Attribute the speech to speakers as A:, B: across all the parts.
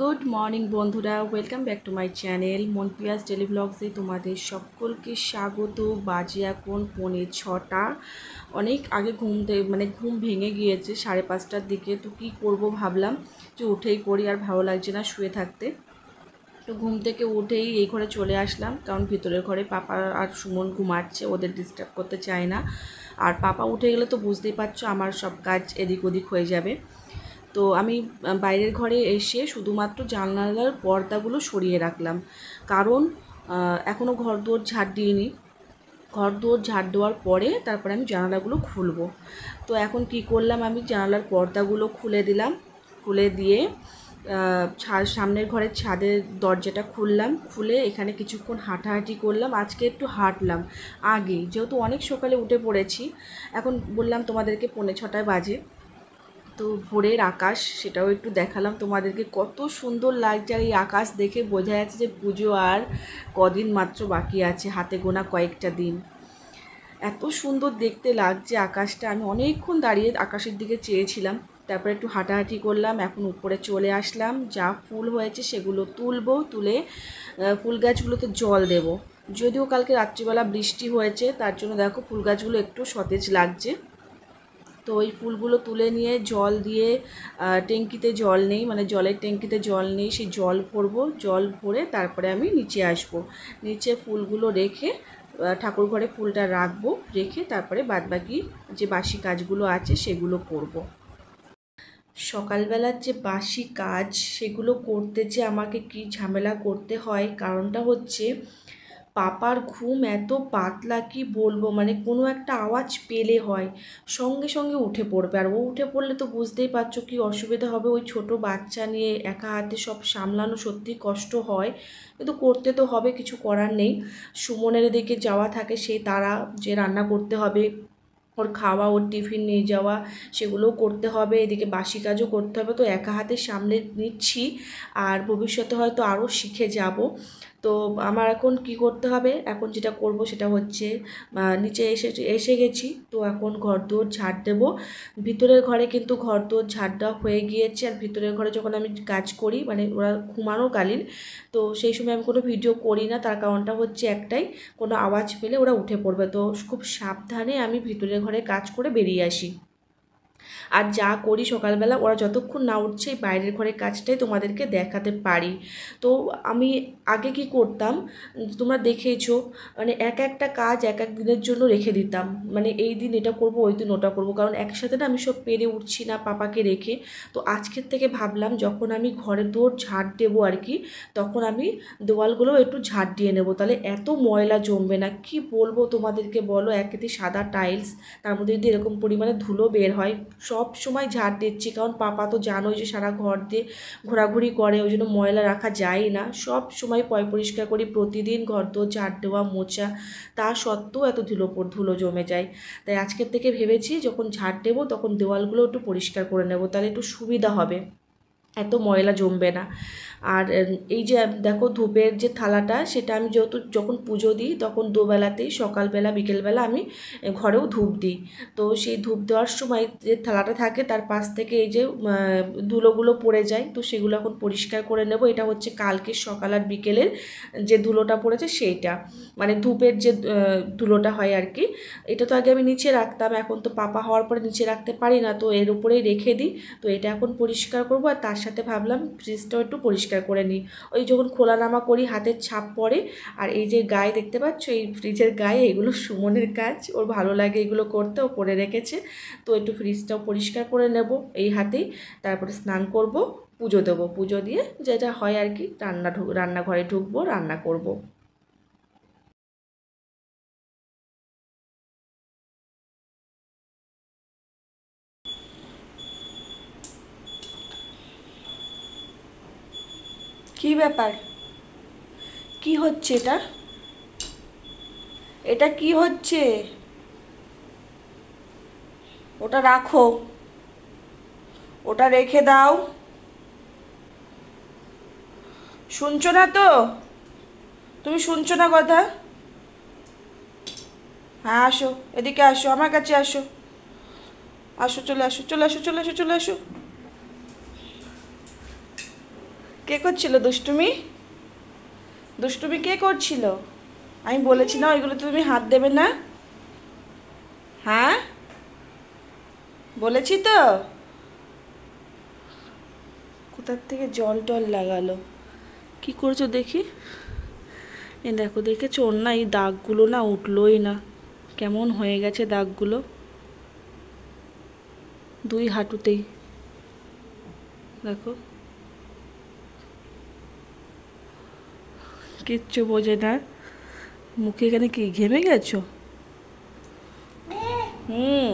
A: Good morning বন্ধুরা welcome back to my channel Monpiyas daily ব্লগসে তোমাদের সকলকে স্বাগত বাজে এখন পৌনে ছটা অনেক আগে ঘুম মানে ঘুম ভেঙে গিয়েছে সাড়ে পাঁচটার দিকে তো কী করব ভাবলাম যে উঠেই পড়ি আর ভালো লাগছে না শুয়ে থাকতে তো ঘুম থেকে উঠেই এই ঘরে চলে আসলাম কারণ ভিতরের ঘরে পাপা আর সুমন ঘুমাচ্ছে ওদের ডিস্টার্ব করতে চায় না আর পাপা উঠে গেলে তো বুঝতেই পারছো আমার সব কাজ এদিক ওদিক হয়ে যাবে তো আমি বাইরের ঘরে এসে শুধুমাত্র জানালার পর্দাগুলো সরিয়ে রাখলাম কারণ এখনও ঘর দুয়ার ঝাড় দিইনি ঘর দুয়ার ঝাড় দেওয়ার পরে তারপরে আমি জানালাগুলো খুলব তো এখন কি করলাম আমি জানালার পর্দাগুলো খুলে দিলাম খুলে দিয়ে সামনের ঘরের ছাদের দরজাটা খুললাম খুলে এখানে কিছুক্ষণ হাঁটাহাঁটি করলাম আজকে একটু হাঁটলাম আগে যেহেতু অনেক সকালে উঠে পড়েছি এখন বললাম তোমাদেরকে পৌনে ছটায় বাজে তো ভোরের আকাশ সেটাও একটু দেখালাম তোমাদেরকে কত সুন্দর লাগছে আর এই আকাশ দেখে বোঝা যাচ্ছে যে পুজো আর কদিন মাত্র বাকি আছে হাতে গোনা কয়েকটা দিন এত সুন্দর দেখতে লাগছে আকাশটা আমি অনেকক্ষণ দাঁড়িয়ে আকাশের দিকে চেয়েছিলাম তারপরে একটু হাঁটাহাঁটি করলাম এখন উপরে চলে আসলাম যা ফুল হয়েছে সেগুলো তুলব তুলে ফুল গাছগুলোতে জল দেব যদিও কালকে রাত্রিবেলা বৃষ্টি হয়েছে তার জন্য দেখো ফুল গাছগুলো একটু সতেজ লাগছে তো ওই ফুলগুলো তুলে নিয়ে জল দিয়ে ট্যাঙ্কিতে জল নেই মানে জলের ট্যাঙ্কিতে জল নেই সেই জল ভরবো জল ভরে তারপরে আমি নিচে আসব। নিচে ফুলগুলো রেখে ঠাকুর ঘরে ফুলটা রাখবো রেখে তারপরে বাদবাকি যে বাসি কাজগুলো আছে সেগুলো করব। সকালবেলার যে বাসি কাজ সেগুলো করতে যে আমাকে কি ঝামেলা করতে হয় কারণটা হচ্ছে পাপার ঘুম এত পাতলা কি বলবো মানে কোনো একটা আওয়াজ পেলে হয় সঙ্গে সঙ্গে উঠে পড়বে আর ও উঠে পড়লে তো বুঝতেই পারছো কি অসুবিধা হবে ওই ছোট বাচ্চা নিয়ে একা হাতে সব সামলানো সত্যি কষ্ট হয় কিন্তু করতে তো হবে কিছু করার নেই সুমনের দিকে যাওয়া থাকে সে তারা যে রান্না করতে হবে ওর খাওয়া ওর টিফিন নিয়ে যাওয়া সেগুলোও করতে হবে এদিকে বাসি কাজও করতে হবে তো একা হাতে সামলে নিচ্ছি আর ভবিষ্যতে হয়তো আরও শিখে যাব তো আমার এখন কি করতে হবে এখন যেটা করব সেটা হচ্ছে নিচে এসে এসে গেছি তো এখন ঘর দুয়ার ঝাড় দেবো ভিতরের ঘরে কিন্তু ঘর দুয়ার ঝাড় দেওয়া হয়ে গিয়েছে আর ভিতরের ঘরে যখন আমি কাজ করি মানে ওরা ঘুমানো কালীন তো সেই সময় আমি কোনো ভিডিও করি না তার কারণটা হচ্ছে একটাই কোনো আওয়াজ পেলে ওরা উঠে পড়বে তো খুব সাবধানে আমি ভিতরের ঘরে কাজ করে বেরিয়ে আসি আর যা করি সকালবেলা ওরা যতক্ষণ না উঠছে বাইরের ঘরের কাজটাই তোমাদেরকে দেখাতে পারি তো আমি আগে কি করতাম তোমরা দেখেইছো মানে এক একটা কাজ এক এক দিনের জন্য রেখে দিতাম মানে এই দিন এটা করবো ওই দিন ওটা করবো কারণ একসাথে না আমি সব পেরে উঠছি না পাপাকে রেখে তো আজকের থেকে ভাবলাম যখন আমি ঘরে দৌড় ঝাড় দেবো আর কি তখন আমি দেওয়ালগুলো একটু ঝাড় দিয়ে নেবো তাহলে এত ময়লা জমবে না কি বলবো তোমাদেরকে বলো একে সাদা টাইলস তার মধ্যে যদি এরকম পরিমাণে ধুলো বের হয় সব সব সময় ঝাড় দিচ্ছি কারণ পাপা তো জানো যে সারা ঘর দিয়ে ঘোরাঘুরি করে ওই জন্য ময়লা রাখা যায় না সব সময় পয় পরিষ্কার করি প্রতিদিন ঘর দোর ঝাড় দেওয়া মোচা তা সত্ত্বেও এত ধুলো ধুলো জমে যায় তাই আজকের থেকে ভেবেছি যখন ঝাড় দেবো তখন দেওয়ালগুলো একটু পরিষ্কার করে নেব তাহলে একটু সুবিধা হবে এত ময়লা জমবে না আর এই যে দেখো ধূপের যে থালাটা সেটা আমি যেহেতু যখন পুজো দিই তখন দুবেলাতেই সকালবেলা বিকেলবেলা আমি ঘরেও ধূপ দিই তো সেই ধূপ দেওয়ার সময় যে থালাটা থাকে তার পাশ থেকে এই যে ধুলোগুলো পড়ে যায় তো সেগুলো এখন পরিষ্কার করে নেব এটা হচ্ছে কালকে সকাল আর বিকেলের যে ধুলোটা পড়েছে সেইটা মানে ধূপের যে ধুলোটা হয় আর কি এটা তো আগে আমি নিচে রাখতাম এখন তো পাপা হওয়ার পরে নিচে রাখতে পারি না তো এর উপরেই রেখে দিই তো এটা এখন পরিষ্কার করব আর তার সাথে ভাবলাম ফ্রিজটাও একটু পরিষ্কার পরিষ্কার করে নিই ওই যখন খোলা নামা করি হাতের ছাপ পড়ে আর এই যে গায়ে দেখতে পাচ্ছ এই ফ্রিজের গায়ে এগুলো সুমনের কাজ ওর ভালো লাগে এগুলো করতে ও করে রেখেছে তো একটু ফ্রিজটাও পরিষ্কার করে নেব এই হাতেই তারপরে স্নান করব পুজো দেবো পুজো দিয়ে যেটা হয় আর কি রান্না রান্নাঘরে ঢুকবো রান্না করব। ব্যাপার কি হচ্ছে এটা এটা কি হচ্ছে ওটা রাখো ওটা রেখে দাও শুনছো না তো তুমি শুনছো না কথা হ্যাঁ আসো এদিকে আসো আমার কাছে আসো আসো চলে আসো চলে আসো চলে আসো চলে আসো কে করছিল দুষ্টুমি দুষ্টুমি কে করছিল আমি বলেছি না ওইগুলো তুমি হাত দেবে না হ্যাঁ বলেছি তো কোথার থেকে জল টল লাগালো কি করছো দেখি এ দেখো দেখেছ ওর না এই দাগগুলো না উঠলোই না কেমন হয়ে গেছে দাগগুলো দুই হাঁটুতেই দেখো কিচ্ছু বোঝে না মুখে এখানে কি ঘেমে গেছো হুম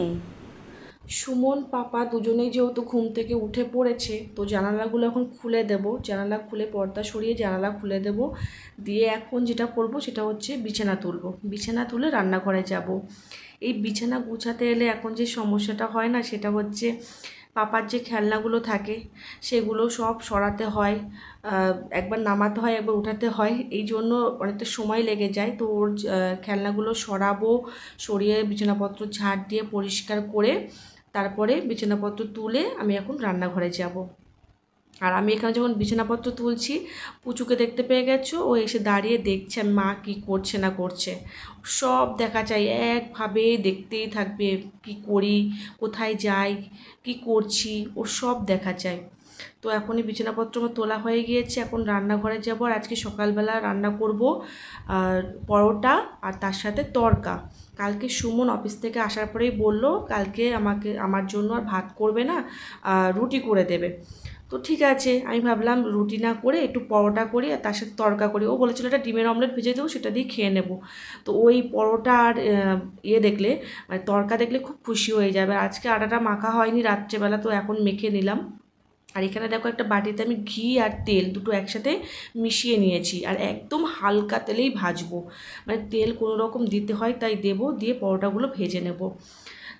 A: সুমন পাপা দুজনেই যেহেতু ঘুম থেকে উঠে পড়েছে তো জানালাগুলো এখন খুলে দেব জানালা খুলে পর্দা সরিয়ে জানালা খুলে দেব দিয়ে এখন যেটা করব সেটা হচ্ছে বিছানা তুলব বিছানা তুলে রান্নাঘরে যাব এই বিছানা গুছাতে এলে এখন যে সমস্যাটা হয় না সেটা হচ্ছে পাপার যে খেলনাগুলো থাকে সেগুলো সব সরাতে হয় একবার নামাতে হয় একবার উঠাতে হয় এই জন্য অনেকটা সময় লেগে যায় তো ওর খেলনাগুলো সরাবো সরিয়ে বিছানাপত্র ঝাড় দিয়ে পরিষ্কার করে তারপরে বিছানাপত্র তুলে আমি এখন রান্নাঘরে যাব আর আমি এখানে যখন বিছানাপত্র তুলছি পুচুকে দেখতে পেয়ে গেছো ও এসে দাঁড়িয়ে দেখছে মা কি করছে না করছে সব দেখা চাই একভাবে দেখতেই থাকবে কি করি কোথায় যাই কি করছি ও সব দেখা চাই তো এখনই বিছানাপত্র আমার তোলা হয়ে গিয়েছে এখন রান্নাঘরে যাব আর আজকে সকালবেলা রান্না করব পরোটা আর তার সাথে তরকা কালকে সুমন অফিস থেকে আসার পরেই বলল কালকে আমাকে আমার জন্য আর ভাত করবে না রুটি করে দেবে তো ঠিক আছে আমি ভাবলাম রুটি না করে একটু পরোটা করি আর তার সাথে তরকা করি ও বলেছিল এটা ডিমের অমলেট ভেজে দেবো সেটা দিয়ে খেয়ে নেব তো ওই পরোটা আর ইয়ে দেখলে মানে তরকা দেখলে খুব খুশি হয়ে যাবে আজকে আটাটা মাখা হয়নি রাত্রেবেলা তো এখন মেখে নিলাম আর এখানে দেখো একটা বাটিতে আমি ঘি আর তেল দুটো একসাথে মিশিয়ে নিয়েছি আর একদম হালকা তেলেই ভাজবো মানে তেল কোনো রকম দিতে হয় তাই দেব দিয়ে পরোটাগুলো ভেজে নেব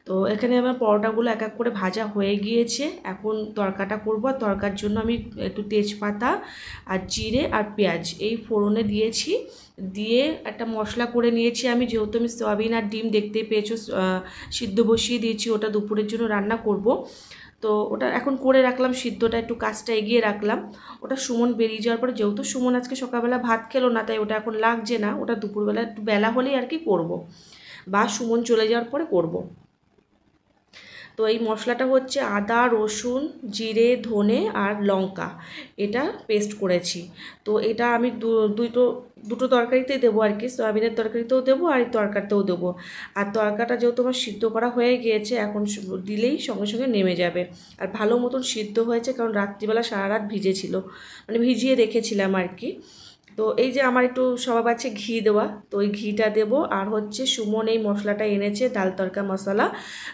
A: তো এখানে আমার পরোটাগুলো এক এক করে ভাজা হয়ে গিয়েছে এখন তরকাটা করব আর তরকার জন্য আমি একটু তেজপাতা আর জিরে আর পেঁয়াজ এই ফোড়নে দিয়েছি দিয়ে একটা মশলা করে নিয়েছি আমি যেহেতু আমি সয়াবিন আর ডিম দেখতে পেয়েছো সিদ্ধ বসিয়ে দিয়েছি ওটা দুপুরের জন্য রান্না করব তো ওটা এখন করে রাখলাম সিদ্ধটা একটু কাজটা এগিয়ে রাখলাম ওটা সুমন বেরিয়ে যাওয়ার পরে যেহেতু সুমন আজকে সকালবেলা ভাত খেলো না তাই ওটা এখন লাগছে না ওটা দুপুরবেলা একটু বেলা হলেই আর কি করব বা সুমন চলে যাওয়ার পরে করব তো এই মশলাটা হচ্ছে আদা রসুন জিরে ধনে আর লঙ্কা এটা পেস্ট করেছি তো এটা আমি দুটো দুটো তরকারিতেই দেবো আর কি সয়াবিনের তরকারিতেও দেবো আর এই দেবো আর তরকাটা যেহেতু আমার সিদ্ধ করা হয়ে গিয়েছে এখন দিলেই সঙ্গে সঙ্গে নেমে যাবে আর ভালো মতন সিদ্ধ হয়েছে কারণ রাত্রিবেলা সারা রাত ভিজেছিল মানে ভিজিয়ে রেখেছিলাম আর কি তো এই যে আমার একটু স্বভাব আছে ঘি দেওয়া তো ওই ঘিটা দেব আর হচ্ছে সুমন এই মশলাটা এনেছে ডাল তরকা মশলা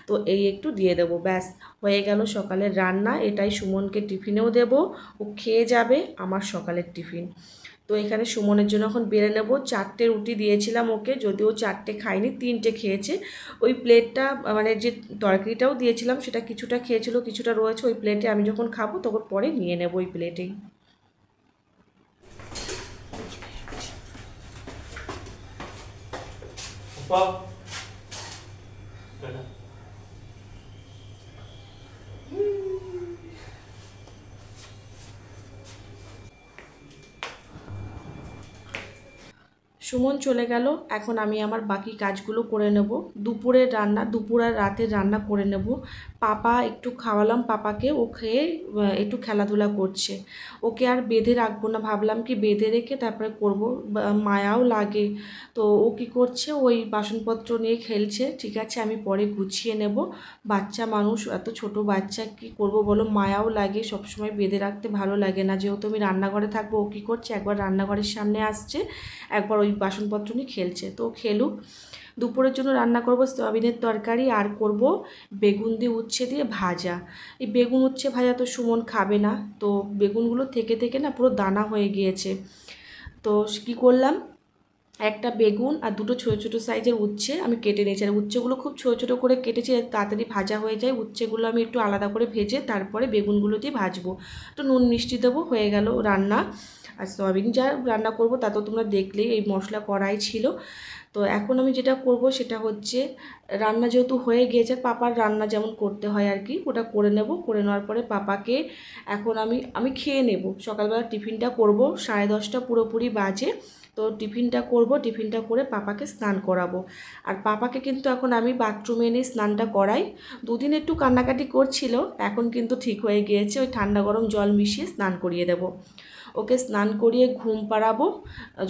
A: তো এই একটু দিয়ে দেব ব্যাস হয়ে গেল সকালের রান্না এটাই সুমনকে টিফিনেও দেব ও খেয়ে যাবে আমার সকালের টিফিন তো এখানে সুমনের জন্য এখন বেড়ে নেবো চারটে রুটি দিয়েছিলাম ওকে যদিও চারটে খায়নি তিনটে খেয়েছে ওই প্লেটটা মানে যে তরকারিটাও দিয়েছিলাম সেটা কিছুটা খেয়েছিল কিছুটা রয়েছে ওই প্লেটে আমি যখন খাবো তখন পরে নিয়ে নেব ওই প্লেটেই 说。来。সুমন চলে গেল এখন আমি আমার বাকি কাজগুলো করে নেব দুপুরের রান্না দুপুর আর রাতের রান্না করে নেব পাপা একটু খাওয়ালাম পাপাকে ও খেয়ে একটু খেলাধুলা করছে ওকে আর বেঁধে রাখবো না ভাবলাম কি বেঁধে রেখে তারপরে করব মায়াও লাগে তো ও কি করছে ওই বাসনপত্র নিয়ে খেলছে ঠিক আছে আমি পরে গুছিয়ে নেব বাচ্চা মানুষ এত ছোট বাচ্চা কি করব বলো মায়াও লাগে সবসময় বেঁধে রাখতে ভালো লাগে না যেহেতু আমি রান্নাঘরে থাকবো ও কী করছে একবার রান্নাঘরের সামনে আসছে একবার ওই বাসনপত্র নিয়ে খেলছে তো খেলুক দুপুরের জন্য রান্না করব সয়াবিনের তরকারি আর করব বেগুন দিয়ে উচ্ছে দিয়ে ভাজা এই বেগুন উচ্ছে ভাজা তো সুমন খাবে না তো বেগুনগুলো থেকে থেকে না পুরো দানা হয়ে গিয়েছে তো কি করলাম একটা বেগুন আর দুটো ছোটো ছোটো সাইজের উচ্ছে আমি কেটে নিয়েছি আর উচ্ছেগুলো খুব ছোটো ছোটো করে কেটেছি তাড়াতাড়ি ভাজা হয়ে যায় উচ্ছেগুলো আমি একটু আলাদা করে ভেজে তারপরে বেগুনগুলো দিয়ে ভাজবো তো নুন মিষ্টি দেবো হয়ে গেল রান্না আর সয়াবিন যা রান্না করব তা তো তোমরা দেখলে এই মশলা কড়াই ছিল তো এখন আমি যেটা করব সেটা হচ্ছে রান্না যেহেতু হয়ে গিয়েছে পাপার রান্না যেমন করতে হয় আর কি ওটা করে নেব করে নেওয়ার পরে পাপাকে এখন আমি আমি খেয়ে নেব সকালবেলা টিফিনটা করব সাড়ে দশটা পুরোপুরি বাজে তো টিফিনটা করব টিফিনটা করে পাপাকে স্নান করাবো আর পাপাকে কিন্তু এখন আমি বাথরুমে এনে স্নানটা করাই দুদিন একটু কান্নাকাটি করছিল এখন কিন্তু ঠিক হয়ে গিয়েছে ওই ঠান্ডা গরম জল মিশিয়ে স্নান করিয়ে দেবো ওকে স্নান করিয়ে ঘুম পাড়াবো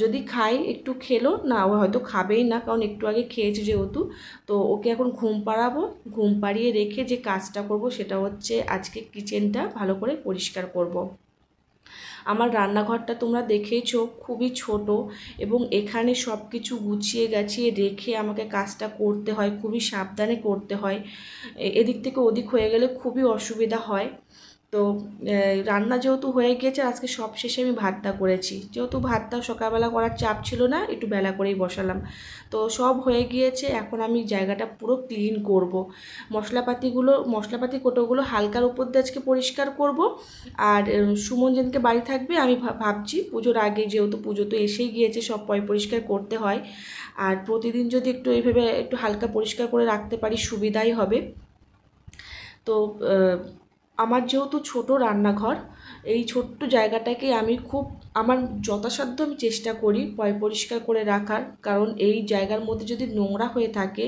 A: যদি খাই একটু খেলো না ও হয়তো খাবেই না কারণ একটু আগে খেয়েছে যেহেতু তো ওকে এখন ঘুম পাড়াবো ঘুম পাড়িয়ে রেখে যে কাজটা করব সেটা হচ্ছে আজকে কিচেনটা ভালো করে পরিষ্কার করব। আমার রান্নাঘরটা তোমরা দেখেইছো খুবই ছোট এবং এখানে সব কিছু গুছিয়ে গাছিয়ে রেখে আমাকে কাজটা করতে হয় খুবই সাবধানে করতে হয় এদিক থেকে ওদিক হয়ে গেলে খুবই অসুবিধা হয় তো রান্না যেহেতু হয়ে গিয়েছে আজকে সব শেষে আমি ভাতটা করেছি যেহেতু ভাতটা সকালবেলা করার চাপ ছিল না একটু বেলা করেই বসালাম তো সব হয়ে গিয়েছে এখন আমি জায়গাটা পুরো ক্লিন করব। মশলাপাতিগুলো মশলাপাতি কোটোগুলো হালকার উপর দিয়ে আজকে পরিষ্কার করব। আর সুমন যেদিনকে বাড়ি থাকবে আমি ভাবছি পুজোর আগে যেহেতু পুজো তো এসেই গিয়েছে সব পয় পরিষ্কার করতে হয় আর প্রতিদিন যদি একটু এইভাবে একটু হালকা পরিষ্কার করে রাখতে পারি সুবিধাই হবে তো আমার যেহেতু ছোট রান্নাঘর এই ছোট্ট জায়গাটাকে আমি খুব আমার যথাসাধ্য আমি চেষ্টা করি পয় পরিষ্কার করে রাখার কারণ এই জায়গার মধ্যে যদি নোংরা হয়ে থাকে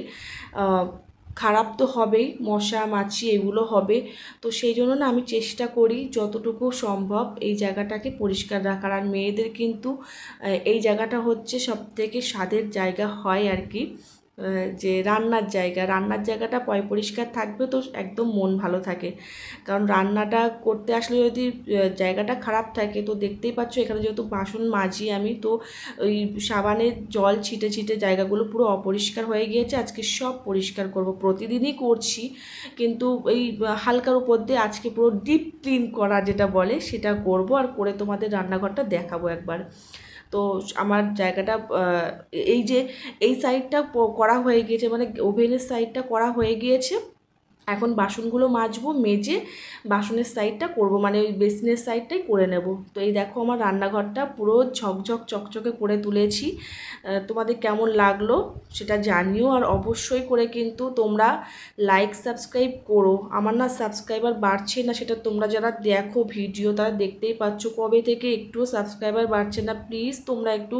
A: খারাপ তো হবেই মশা মাছি এগুলো হবে তো সেই জন্য না আমি চেষ্টা করি যতটুকু সম্ভব এই জায়গাটাকে পরিষ্কার রাখার আর মেয়েদের কিন্তু এই জায়গাটা হচ্ছে সবথেকে স্বাদের জায়গা হয় আর কি যে রান্নার জায়গা রান্নার জায়গাটা পয় পরিষ্কার থাকবে তো একদম মন ভালো থাকে কারণ রান্নাটা করতে আসলে যদি জায়গাটা খারাপ থাকে তো দেখতেই পাচ্ছ এখানে যেহেতু বাসন মাজি আমি তো ওই সাবানের জল ছিটে ছিটে জায়গাগুলো পুরো অপরিষ্কার হয়ে গিয়েছে আজকে সব পরিষ্কার করব প্রতিদিনই করছি কিন্তু এই হালকার উপর দিয়ে আজকে পুরো ডিপ ক্লিন করা যেটা বলে সেটা করব আর করে তোমাদের রান্নাঘরটা দেখাবো একবার তো আমার জায়গাটা এই যে এই সাইডটা করা হয়ে গিয়েছে মানে ওভেনের সাইডটা করা হয়ে গিয়েছে এখন বাসনগুলো মাজবো মেজে বাসনের সাইডটা করব মানে ওই বেসিনের সাইডটাই করে নেব তো এই দেখো আমার রান্নাঘরটা পুরো ঝকঝক চকচকে করে তুলেছি তোমাদের কেমন লাগলো সেটা জানিও আর অবশ্যই করে কিন্তু তোমরা লাইক সাবস্ক্রাইব করো আমার না সাবস্ক্রাইবার বাড়ছে না সেটা তোমরা যারা দেখো ভিডিও তারা দেখতেই পাচ্ছ কবে থেকে একটু সাবস্ক্রাইবার বাড়ছে না প্লিজ তোমরা একটু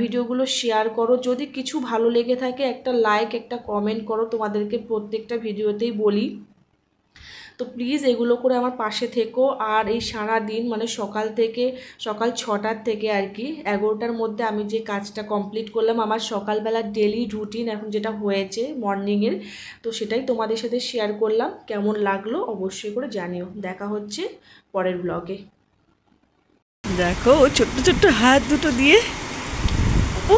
A: ভিডিওগুলো শেয়ার করো যদি কিছু ভালো লেগে থাকে একটা লাইক একটা কমেন্ট করো তোমাদেরকে প্রত্যেকটা ভিডিওতেই বলি তো প্লিজ এগুলো করে আমার পাশে থেকো আর এই সারা দিন মানে সকাল থেকে সকাল ছটার থেকে আর কি এগারোটার মধ্যে আমি যে কাজটা কমপ্লিট করলাম আমার সকালবেলার ডেলি রুটিন এখন যেটা হয়েছে মর্নিংয়ের তো সেটাই তোমাদের সাথে শেয়ার করলাম কেমন লাগলো অবশ্যই করে জানিও দেখা হচ্ছে পরের ব্লগে দেখো ছোট্ট ছোট্ট হাত দুটো দিয়ে ও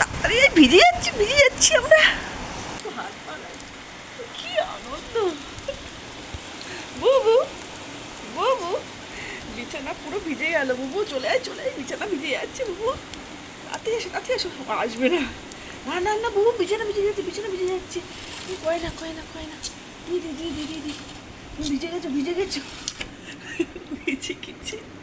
A: তাড়াতাড়ি ভিজে যাচ্ছি ভিজে যাচ্ছি আমরা বুবু বুবু বিছানা পুরো ভিজে গেল বুবু চলে আয় চলে আয় বিছানা ভিজে যাচ্ছে বুবু তাতে এসে তাতে এসো আসবে না না না না বুবু বিছানা ভিজে যাচ্ছে বিছানা ভিজে যাচ্ছে তুই কয় না কয় না কয় না দিদি দিদি দিদি ভিজে গেছো ভিজে গেছো ভিজে গেছি